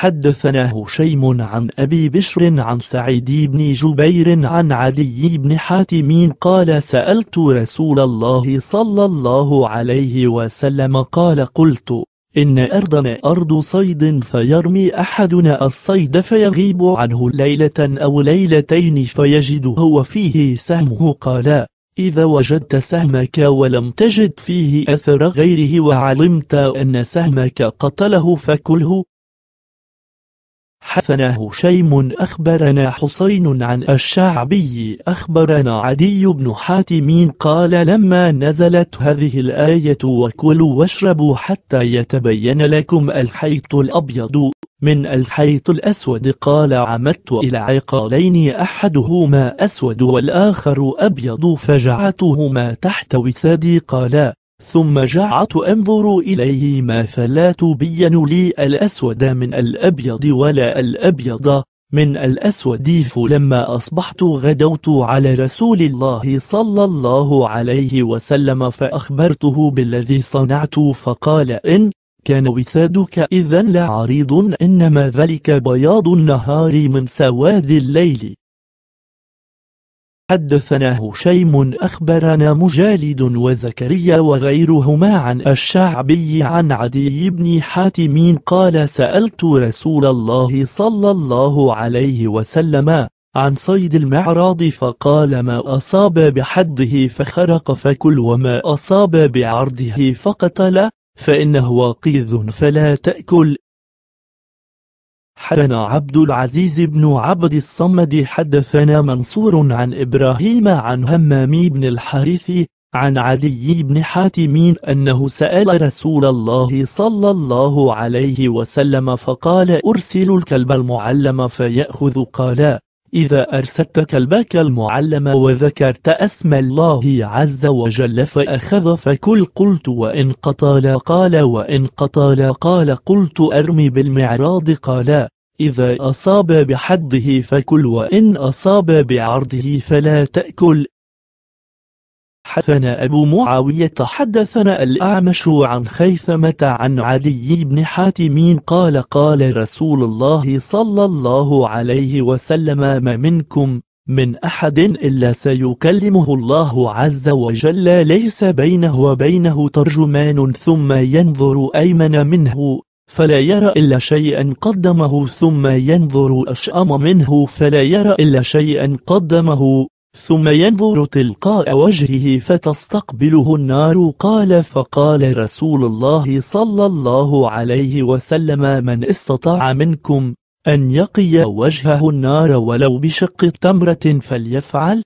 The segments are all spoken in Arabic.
حدثنا هشيم عن أبي بشر عن سعيد بن جبير عن عدي بن حاتم قال سألت رسول الله صلى الله عليه وسلم قال قلت إن أرضنا أرض صيد فيرمي أحدنا الصيد فيغيب عنه ليلة أو ليلتين فيجد هو فيه سهمه قال إذا وجدت سهمك ولم تجد فيه أثر غيره وعلمت أن سهمك قتله فكله حثنا هشيم أخبرنا حسين عن الشعبي أخبرنا عدي بن حاتم قال لما نزلت هذه الآية وكلوا واشربوا حتى يتبين لكم الحيط الأبيض من الحيط الأسود قال عمدت إلى عقالين أحدهما أسود والآخر أبيض فجعتهما تحت وسادي قال ثم جعت أنظر إليهما فلا تبين لي الأسود من الأبيض ولا الأبيض من الأسود فلما أصبحت غدوت على رسول الله صلى الله عليه وسلم فأخبرته بالذي صنعت فقال إن كان وسادك إذا لعريض إنما ذلك بياض النهار من سواد الليل حدثنا هشيم أخبرنا مجالد وزكريا وغيرهما عن الشعبي عن عدي بن حاتم قال سألت رسول الله صلى الله عليه وسلم عن صيد المعراض فقال ما أصاب بحده فخرق فكل وما أصاب بعرضه فقتل فإنه واقذ فلا تأكل حدثنا عبد العزيز بن عبد الصمد حدثنا منصور عن إبراهيم عن همام بن الحارث عن عدي بن حاتم أنه سأل رسول الله صلى الله عليه وسلم فقال أرسل الكلب المعلم فيأخذ قال إذا أرسلت كلبك المعلم وذكرت اسم الله عز وجل فأخذ فكل قلت وإن قطال قال وإن قطال قال قلت أرمي بالمعراض قال إذا أصاب بحده فكل وإن أصاب بعرضه فلا تأكل حدثنا أبو معاوية حدثنا الأعمش عن خيثمة عن عدي بن حاتم قال قال رسول الله صلى الله عليه وسلم ما منكم من أحد إلا سيكلمه الله عز وجل ليس بينه وبينه ترجمان ثم ينظر أيمن منه فلا يرى إلا شيئا قدمه ثم ينظر أشأم منه فلا يرى إلا شيئا قدمه ثم ينظر تلقاء وجهه فتستقبله النار قال فقال رسول الله صلى الله عليه وسلم من استطاع منكم أن يقي وجهه النار ولو بشق تمرة فليفعل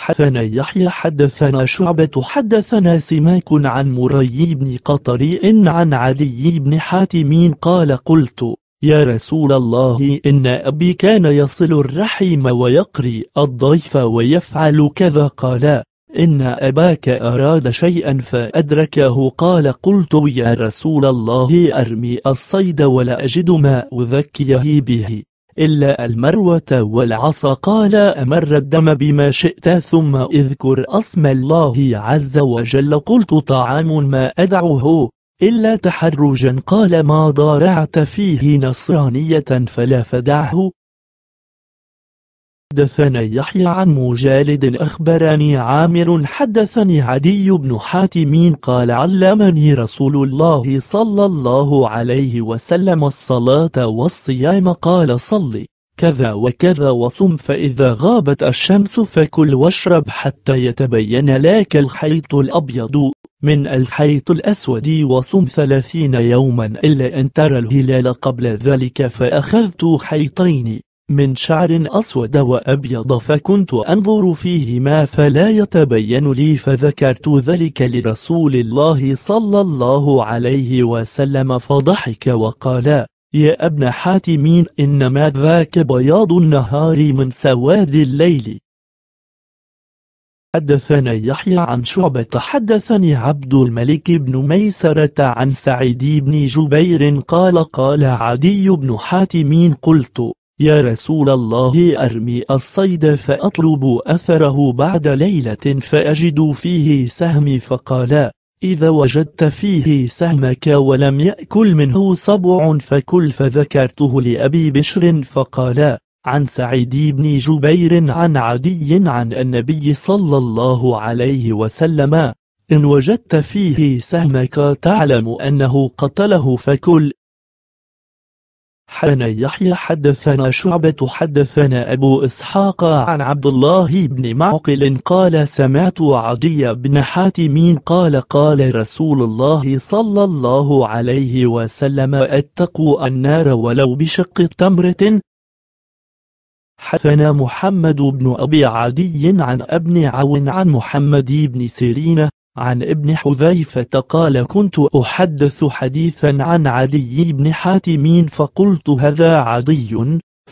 حدثنا يحيى حدثنا شعبة حدثنا سماك عن مري بن قطري عن علي بن حاتم قال قلت يا رسول الله إن أبي كان يصل الرحيم ويقري الضيف ويفعل كذا قال إن أباك أراد شيئا فأدركه قال قلت يا رسول الله أرمي الصيد ولا أجد ما أذكيه به إلا المروة والعصا قال أمر الدم بما شئت ثم اذكر اسم الله عز وجل قلت طعام ما أدعه إلا تحرجا قال ما ضارعت فيه نصرانية فلا فدعه حدثنا يحيى عن مجالد أخبرني عامر حدثني عدي بن حاتم قال علمني رسول الله صلى الله عليه وسلم الصلاة والصيام قال صلي كذا وكذا وصم فإذا غابت الشمس فكل واشرب حتى يتبين لك الحيط الأبيض من الحيط الأسود وصم ثلاثين يوما إلا أن ترى الهلال قبل ذلك فأخذت حيطين من شعر أسود وأبيض فكنت أنظر فيهما فلا يتبين لي فذكرت ذلك لرسول الله صلى الله عليه وسلم فضحك وقال يا ابن حاتمين إنما ذاك بياض النهار من سواد الليل حدثنا يحيى عن شعبة حدثني عبد الملك بن ميسرة عن سعيد بن جبير قال قال عدي بن حاتمين قلت يا رسول الله أرمي الصيد فأطلب أثره بعد ليلة فأجد فيه سهمي فقال إذا وجدت فيه سهمك ولم يأكل منه صبع فكل فذكرته لأبي بشر فقال عن سعيد بن جبير عن عدي عن النبي صلى الله عليه وسلم إن وجدت فيه سهمك تعلم أنه قتله فكل حدثنا يحيى حدثنا شعبة حدثنا أبو إسحاق عن عبد الله بن معقل قال سمعت عدي بن حاتم قال قال رسول الله صلى الله عليه وسلم اتقوا النار ولو بشق تمرة حدثنا محمد بن أبي عدي عن ابن عون عن محمد بن سيرين عن ابن حذيفة قال كنت أحدث حديثا عن عدي بن حاتم فقلت هذا عدي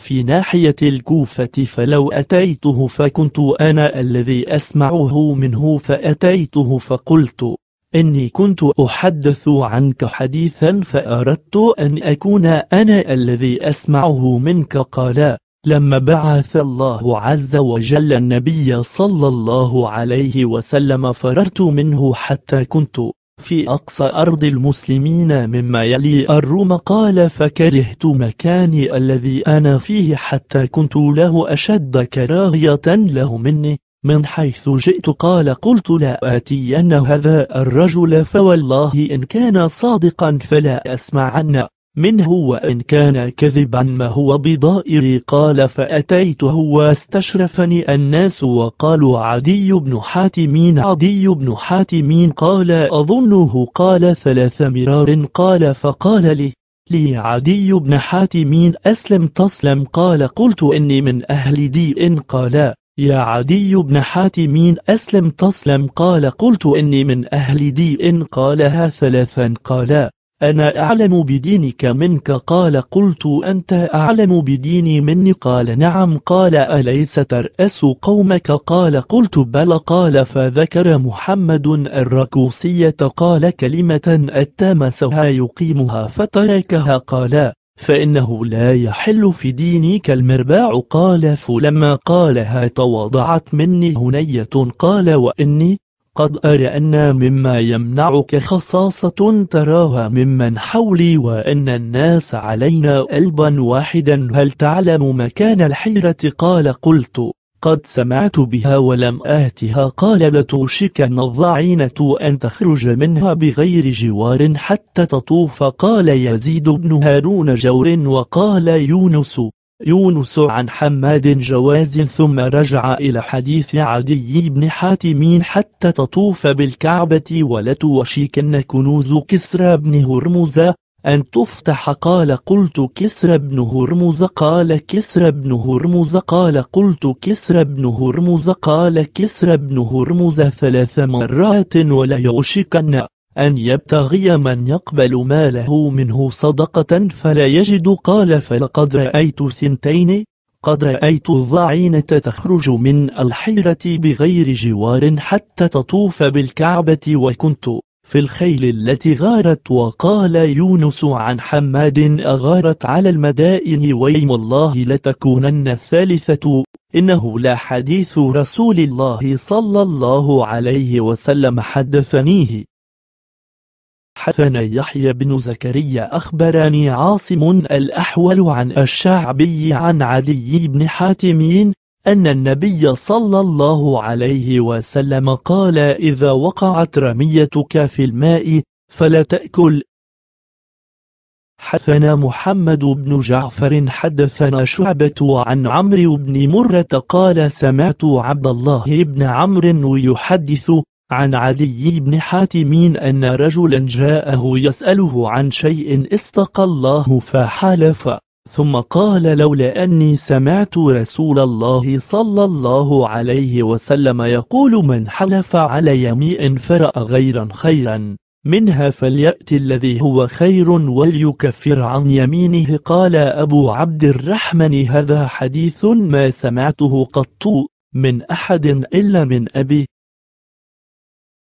في ناحية الكوفة فلو أتيته فكنت أنا الذي أسمعه منه فأتيته فقلت إني كنت أحدث عنك حديثا فأردت أن أكون أنا الذي أسمعه منك قال لما بعث الله عز وجل النبي صلى الله عليه وسلم فررت منه حتى كنت في أقصى أرض المسلمين مما يلي الروم قال فكرهت مكاني الذي أنا فيه حتى كنت له أشد كراهية له مني من حيث جئت قال قلت لا أن هذا الرجل فوالله إن كان صادقا فلا أسمعن منه وإن كان كذبا ما هو بضائر قال فأتيته واستشرفني الناس وقالوا عدي بن حاتمين عدي بن حاتمين قال أظنه قال ثلاث مرار قال فقال لي لي عدي بن حاتمين أسلم تسلم قال قلت إني من أهل دي إن قال يا عدي بن حاتمين أسلم تسلم قال قلت إني من أهل دي إن قالها ثلاثا قال أنا أعلم بدينك منك قال قلت أنت أعلم بديني مني قال نعم قال أليس ترأس قومك قال قلت بل قال فذكر محمد الركوسية قال كلمة التامسها يقيمها فتركها قال فإنه لا يحل في دينك المرباع قال فلما قالها تواضعت مني هنية قال وإني قد أرى أن مما يمنعك خصاصة تراها ممن حولي وأن الناس علينا قلبا واحدا هل تعلم مكان الحيرة قال قلت قد سمعت بها ولم آتها قال لتوشك الضعينة أن تخرج منها بغير جوار حتى تطوف قال يزيد بن هارون جور وقال يونس يونس عن حماد جواز ثم رجع إلى حديث عدي بن حاتم حتى تطوف بالكعبة ولتوشيكن كنوز كسرى بن هرمز أن تفتح قال قلت كسرى بن هرمز قال كسرى بن هرمز قال قلت كسرى بن هرمز قال كسرى بن هرمز ثلاث مرات ولا يوشكن أن يبتغي من يقبل ماله منه صدقة فلا يجد قال فلقد رأيت ثنتين قد رأيت الضعينة تخرج من الحيرة بغير جوار حتى تطوف بالكعبة وكنت في الخيل التي غارت وقال يونس عن حماد أغارت على المدائن ويم الله لتكونن الثالثة إنه لا حديث رسول الله صلى الله عليه وسلم حدثنيه حسن يحيى بن زكريا أخبرني عاصم الأحول عن الشعبي عن علي بن حاتم أن النبي صلى الله عليه وسلم قال إذا وقعت رميتك في الماء فلا تأكل حدثنا محمد بن جعفر حدثنا شعبة عن عمرو بن مرة قال سمعت عبد الله بن عمرو يحدث عن عدي بن حاتم أن رجلا جاءه يسأله عن شيء استقى الله فحلف ثم قال لولا أني سمعت رسول الله صلى الله عليه وسلم يقول من حلف على يمين فرأ غيرا خيرا منها فليأتي الذي هو خير وليكفر عن يمينه قال أبو عبد الرحمن هذا حديث ما سمعته قط من أحد إلا من أبي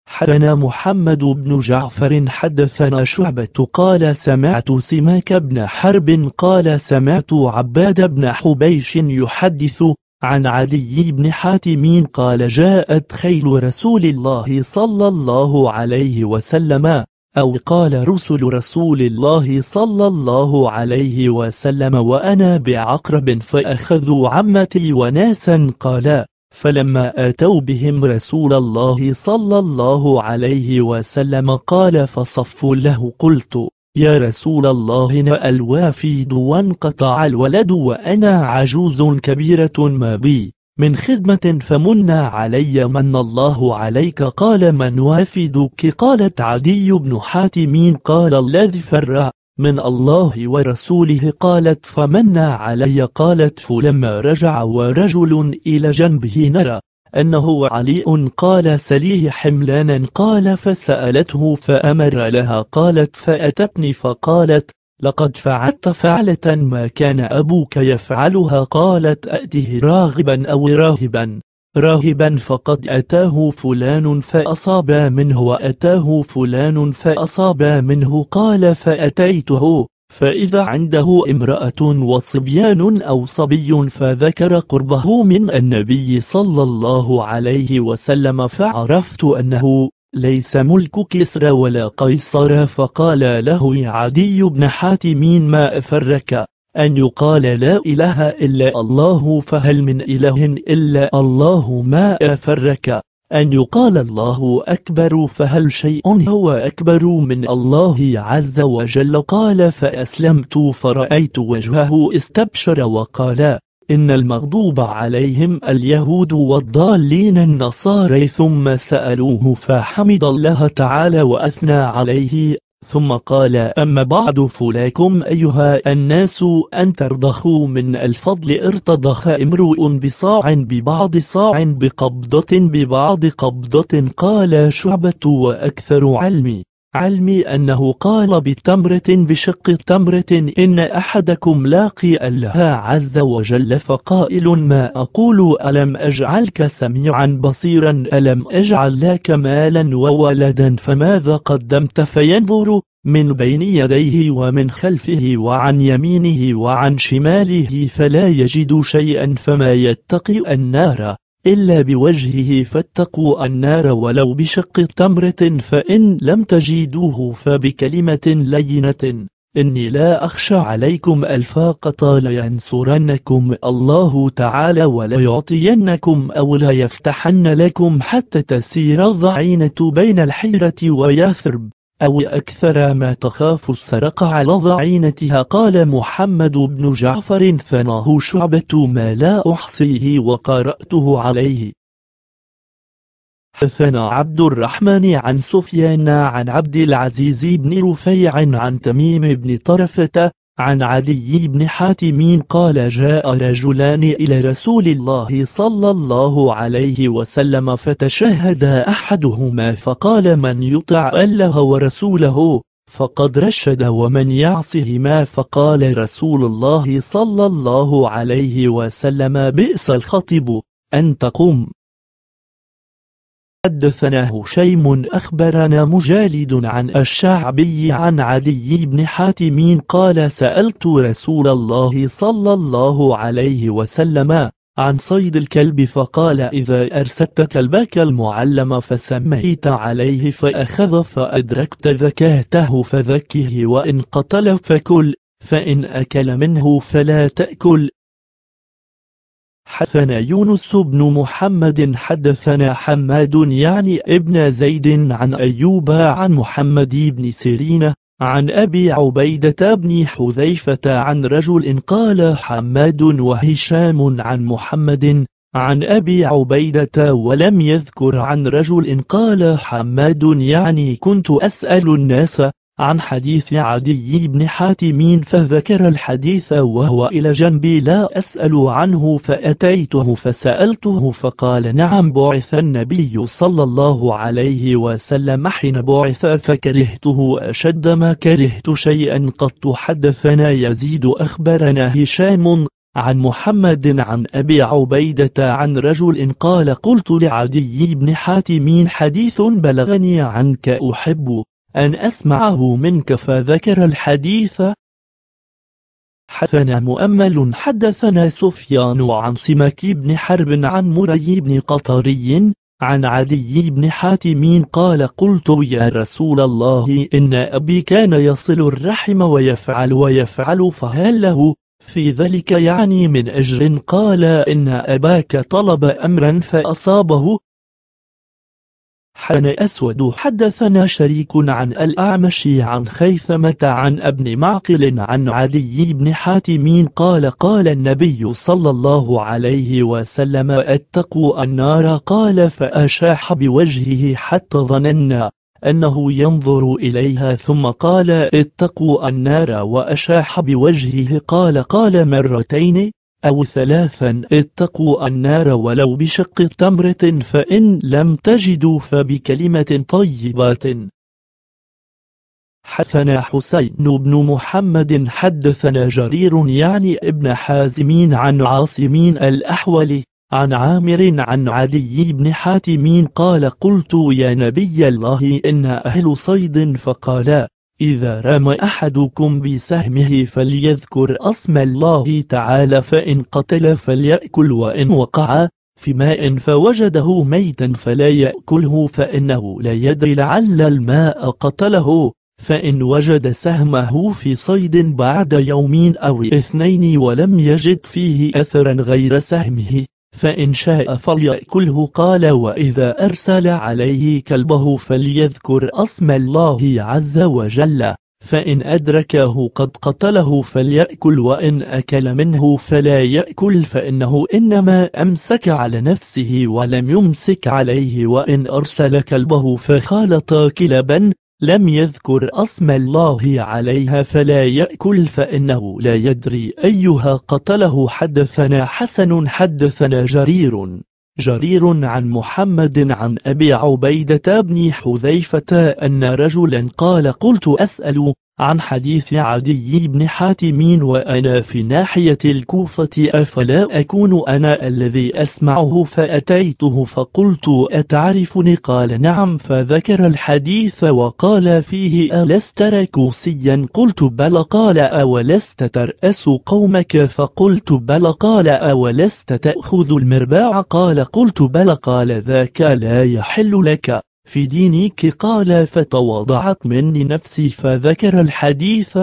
حدثنا محمد بن جعفر حدثنا شعبة قال سمعت سماك بن حرب قال سمعت عباد بن حبيش يحدث عن علي بن حاتم قال جاءت خيل رسول الله صلى الله عليه وسلم أو قال رسل رسول الله صلى الله عليه وسلم وأنا بعقرب فأخذوا عمتي وناسا قالا فلما أتوا بهم رسول الله صلى الله عليه وسلم قال فصفوا له قلت يا رسول الله نا الوافد وانقطع الولد وأنا عجوز كبيرة ما بي من خدمة فمن علي من الله عليك قال من وافدك قالت عدي بن حاتم قال الذي فرع من الله ورسوله قالت فمن علي قالت فلما رجع ورجل إلى جنبه نرى أنه علي قال سليه حملانا قال فسألته فأمر لها قالت فأتتني فقالت لقد فعلت فعلة ما كان أبوك يفعلها قالت أأته راغبا أو راهبا راهبا فقد أتاه فلان فأصاب منه وأتاه فلان فأصاب منه قال فأتيته فإذا عنده امرأة وصبيان أو صبي فذكر قربه من النبي صلى الله عليه وسلم فعرفت أنه ليس ملك كسرى ولا قيصر فقال له عدي بن حاتمين ما أفرك أن يقال لا إله إلا الله فهل من إله إلا الله ما أفرك أن يقال الله أكبر فهل شيء هو أكبر من الله عز وجل قال فأسلمت فرأيت وجهه استبشر وقال إن المغضوب عليهم اليهود والضالين النصارى ثم سألوه فحمد الله تعالى وأثنى عليه ثم قال أما بعد فلاكم أيها الناس أن ترضخوا من الفضل ارتضخ امرؤ بصاع ببعض صاع بقبضة ببعض قبضة قال شعبة وأكثر علمي علمي أنه قال بتمرة بشق تمرة إن أحدكم لاقي الله عز وجل فقائل ما أقول ألم أجعلك سميعا بصيرا ألم أجعل لك مالا وولدا فماذا قدمت فينظر من بين يديه ومن خلفه وعن يمينه وعن شماله فلا يجد شيئا فما يتقي النار إلا بوجهه فاتقوا النار ولو بشق تمرة فإن لم تجدوه فبكلمة لينة إني لا أخشى عليكم الفاقة لينصرنكم الله تعالى وليعطينكم أو ليفتحن لكم حتى تسير الضعينة بين الحيرة ويثرب أو أكثر ما تخاف السرق على ضعينتها قال محمد بن جعفر ثناه شعبة ما لا أحصيه وقرأته عليه حثنا عبد الرحمن عن سفيان عن عبد العزيز بن رفيع عن تميم بن طرفة عن علي بن حاتم قال جاء رجلان إلى رسول الله صلى الله عليه وسلم فتشهد أحدهما فقال من يطع الله ورسوله فقد رشد ومن يعصهما فقال رسول الله صلى الله عليه وسلم بئس الخطب أن تقوم حدثنا هشيم أخبرنا مجالد عن الشعبي عن عدي بن حاتم قال سألت رسول الله صلى الله عليه وسلم عن صيد الكلب فقال إذا أرسلت كلبك المعلم فسميت عليه فأخذ فأدركت ذكاته فذكه وإن قتل فكل فإن أكل منه فلا تأكل حدثنا يونس بن محمد حدثنا حماد يعني ابن زيد عن أيوب عن محمد بن سيرين عن أبي عبيدة بن حذيفة عن رجل قال حماد وهشام عن محمد عن أبي عبيدة ولم يذكر عن رجل قال حماد يعني كنت أسأل الناس عن حديث عدي بن حاتم فذكر الحديث وهو إلى جنبي لا أسأل عنه فأتيته فسألته فقال نعم بعث النبي صلى الله عليه وسلم حين بعث فكرهته أشد ما كرهت شيئا قد تحدثنا يزيد أخبرنا هشام عن محمد عن أبي عبيدة عن رجل قال قلت لعدي بن حاتم حديث بلغني عنك أحب أن أسمعه منك فذكر الحديث حدثنا مؤمل حدثنا سفيان عن سمك بن حرب عن مري بن قطري عن عدي بن حاتم قال قلت يا رسول الله إن أبي كان يصل الرحم ويفعل ويفعل فهل له في ذلك يعني من أجر قال إن أباك طلب أمرا فأصابه حن أسود حدثنا شريك عن الأعمش عن خيثمة عن ابن معقل عن عدي بن حاتم قال قال النبي صلى الله عليه وسلم اتقوا النار قال فأشاح بوجهه حتى ظننا أنه ينظر إليها ثم قال اتقوا النار وأشاح بوجهه قال قال مرتين أو ثلاثا اتقوا النار ولو بشق تمرة فإن لم تجدوا فبكلمة طيبة حدثنا حسين بن محمد حدثنا جرير يعني ابن حازمين عن عاصمين الأحول عن عامر عن عدي بن حاتمين قال قلت يا نبي الله إن أهل صيد فقالا إذا رمى أحدكم بسهمه فليذكر اسم الله تعالى فإن قتل فليأكل وإن وقع في ماء فوجده ميتا فلا يأكله فإنه لا يدري لعل الماء قتله فإن وجد سهمه في صيد بعد يومين أو اثنين ولم يجد فيه أثرا غير سهمه فإن شاء فليأكله قال وإذا أرسل عليه كلبه فليذكر اسم الله عز وجل فإن أدركه قد قتله فليأكل وإن أكل منه فلا يأكل فإنه إنما أمسك على نفسه ولم يمسك عليه وإن أرسل كلبه فخالط كلبا لم يذكر اسم الله عليها فلا يأكل فإنه لا يدري أيها قتله حدثنا حسن حدثنا جرير جرير عن محمد عن أبي عبيدة بن حذيفة أن رجلا قال قلت أسأل عن حديث عدي بن حاتم وأنا في ناحية الكوفة أفلا أكون أنا الذي أسمعه فأتيته فقلت أتعرفني قال نعم فذكر الحديث وقال فيه ألست ركوسيا قلت بل قال أولست ترأس قومك فقلت بل قال أولست تأخذ المرباع قال قلت بل قال ذاك لا يحل لك في دينك قال فتواضعت مني نفسي فذكر الحديث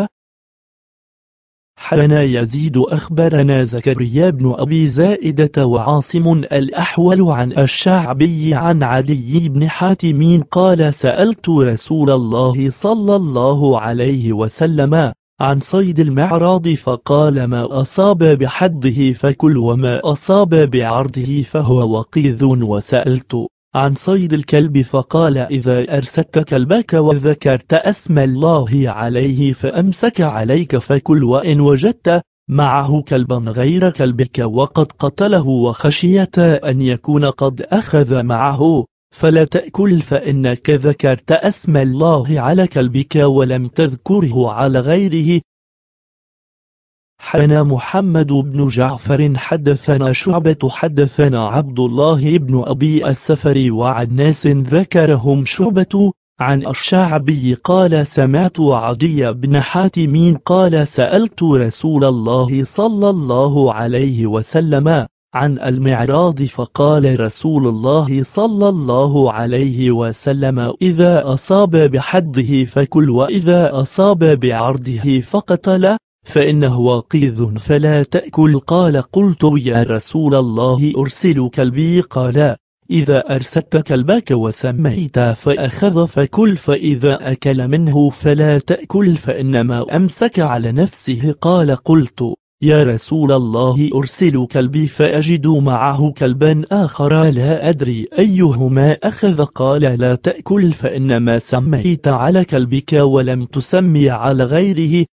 حنا يزيد أخبرنا زكريا بن أبي زائدة وعاصم الأحول عن الشعبي عن عدي بن حاتم قال سألت رسول الله صلى الله عليه وسلم عن صيد المعراض فقال ما أصاب بحده فكل وما أصاب بعرضه فهو وقيذ وسألت عن صيد الكلب فقال إذا أرسلت كلبك وذكرت اسم الله عليه فأمسك عليك فكل وإن وجدت معه كلبا غير كلبك وقد قتله وخشية أن يكون قد أخذ معه فلا تأكل فإنك ذكرت اسم الله على كلبك ولم تذكره على غيره حدثنا محمد بن جعفر حدثنا شعبة حدثنا عبد الله بن أبي السفر وعن ناس ذكرهم شعبة عن الشعبي قال سمعت عدي بن حاتم قال سألت رسول الله صلى الله عليه وسلم عن المعراض فقال رسول الله صلى الله عليه وسلم إذا أصاب بحده فكل وإذا أصاب بعرضه فقتل فإنه وقيذ فلا تأكل قال قلت يا رسول الله أرسل كلبي قال إذا أرسلت كلبك وسميت فأخذ فكل فإذا أكل منه فلا تأكل فإنما أمسك على نفسه قال قلت يا رسول الله أرسل كلبي فأجد معه كلبا آخر لا أدري أيهما أخذ قال لا تأكل فإنما سميت على كلبك ولم تسمي على غيره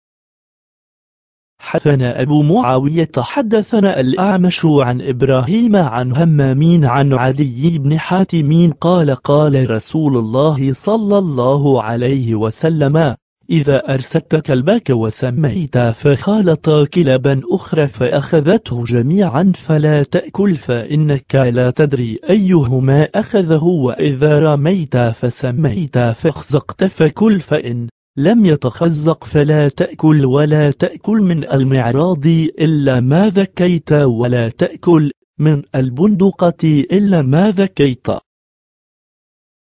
حدثنا أبو معاوية حدثنا الأعمش عن إبراهيم عن همامين عن عدي بن حاتم قال قال رسول الله صلى الله عليه وسلم إذا أرسلت كلبك وسميت فخالط كلبا أخرى فأخذته جميعا فلا تأكل فإنك لا تدري أيهما أخذه وإذا رميت فسميت فاخزقت فكل فإن لم يتخزق فلا تأكل ولا تأكل من المعراض إلا ما ذكيت ولا تأكل من البندقة إلا ما ذكيت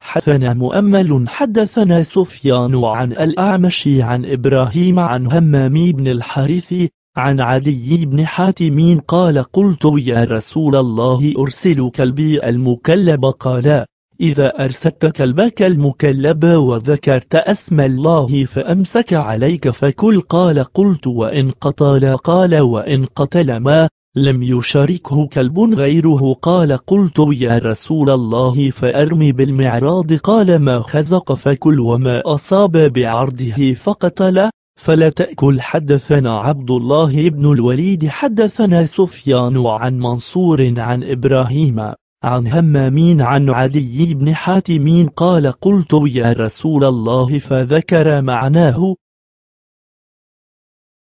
حدثنا مؤمل حدثنا سفيان عن الأعمش عن إبراهيم عن همام بن الحارث عن علي بن حاتم قال قلت يا رسول الله أرسل كلبي المكلب قال إذا أرسلت كلبك المكلب وذكرت اسم الله فأمسك عليك فكل قال قلت وإن قتل قال وإن قتل ما لم يشاركه كلب غيره قال قلت يا رسول الله فأرمي بالمعراض قال ما خزق فكل وما أصاب بعرضه فقتل فلا تأكل حدثنا عبد الله بن الوليد حدثنا سفيان عن منصور عن إبراهيم عن همامين عن عدي بن حاتم قال قلت يا رسول الله فذكر معناه